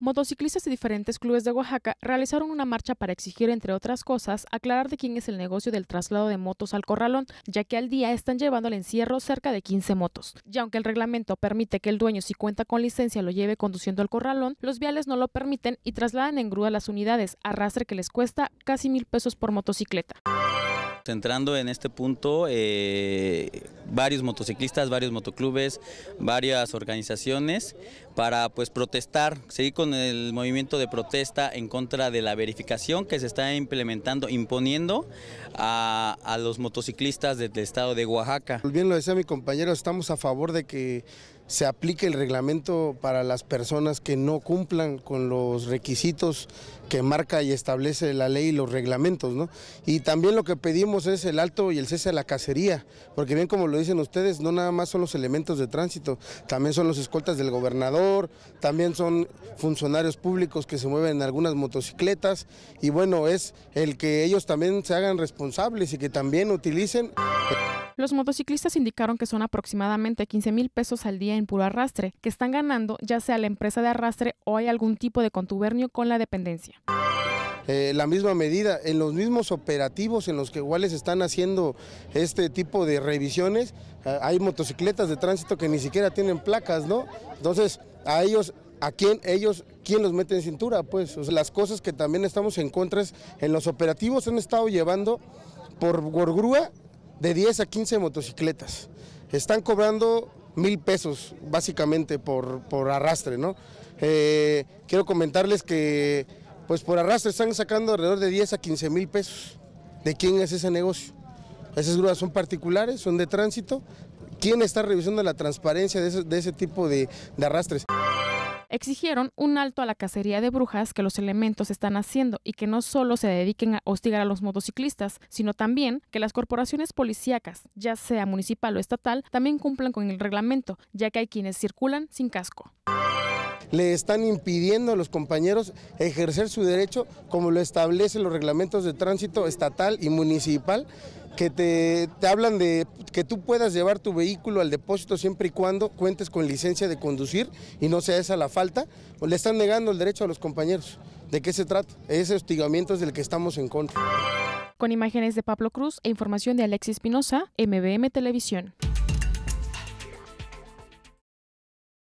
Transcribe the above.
motociclistas de diferentes clubes de Oaxaca realizaron una marcha para exigir, entre otras cosas, aclarar de quién es el negocio del traslado de motos al corralón, ya que al día están llevando al encierro cerca de 15 motos. Y aunque el reglamento permite que el dueño, si cuenta con licencia, lo lleve conduciendo al corralón, los viales no lo permiten y trasladan en grúa las unidades, arrastre que les cuesta casi mil pesos por motocicleta. Entrando en este punto, eh, varios motociclistas, varios motoclubes, varias organizaciones para pues protestar, seguir con el movimiento de protesta en contra de la verificación que se está implementando, imponiendo a, a los motociclistas del estado de Oaxaca. Pues bien lo decía mi compañero, estamos a favor de que se aplique el reglamento para las personas que no cumplan con los requisitos que marca y establece la ley y los reglamentos. ¿no? Y también lo que pedimos es el alto y el cese de la cacería, porque bien como lo dicen ustedes, no nada más son los elementos de tránsito, también son los escoltas del gobernador, también son funcionarios públicos que se mueven en algunas motocicletas y bueno, es el que ellos también se hagan responsables y que también utilicen... Los motociclistas indicaron que son aproximadamente 15 mil pesos al día en puro arrastre, que están ganando ya sea la empresa de arrastre o hay algún tipo de contubernio con la dependencia. Eh, la misma medida, en los mismos operativos en los que iguales están haciendo este tipo de revisiones, eh, hay motocicletas de tránsito que ni siquiera tienen placas, ¿no? Entonces, a ellos, a quién ellos, quién los mete en cintura, pues, las cosas que también estamos en contra es, en los operativos han estado llevando por gorgrúa de 10 a 15 motocicletas. Están cobrando mil pesos básicamente por, arrastre, ¿no? Eh, quiero comentarles que pues por arrastre están sacando alrededor de 10 a 15 mil pesos. ¿De quién es ese negocio? Esas grúas son particulares, son de tránsito. ¿Quién está revisando la transparencia de ese, tipo de arrastres? exigieron un alto a la cacería de brujas que los elementos están haciendo y que no solo se dediquen a hostigar a los motociclistas, sino también que las corporaciones policíacas, ya sea municipal o estatal, también cumplan con el reglamento, ya que hay quienes circulan sin casco le están impidiendo a los compañeros ejercer su derecho como lo establecen los reglamentos de tránsito estatal y municipal que te, hablan de que tú puedas llevar tu vehículo al depósito siempre y cuando cuentes con licencia de conducir y no sea esa la falta, o le están negando el derecho a los compañeros. ¿De qué se trata? Ese hostigamiento es del que estamos en contra. Con imágenes de Pablo Cruz e información de Alexis Pinoza, MBM Televisión.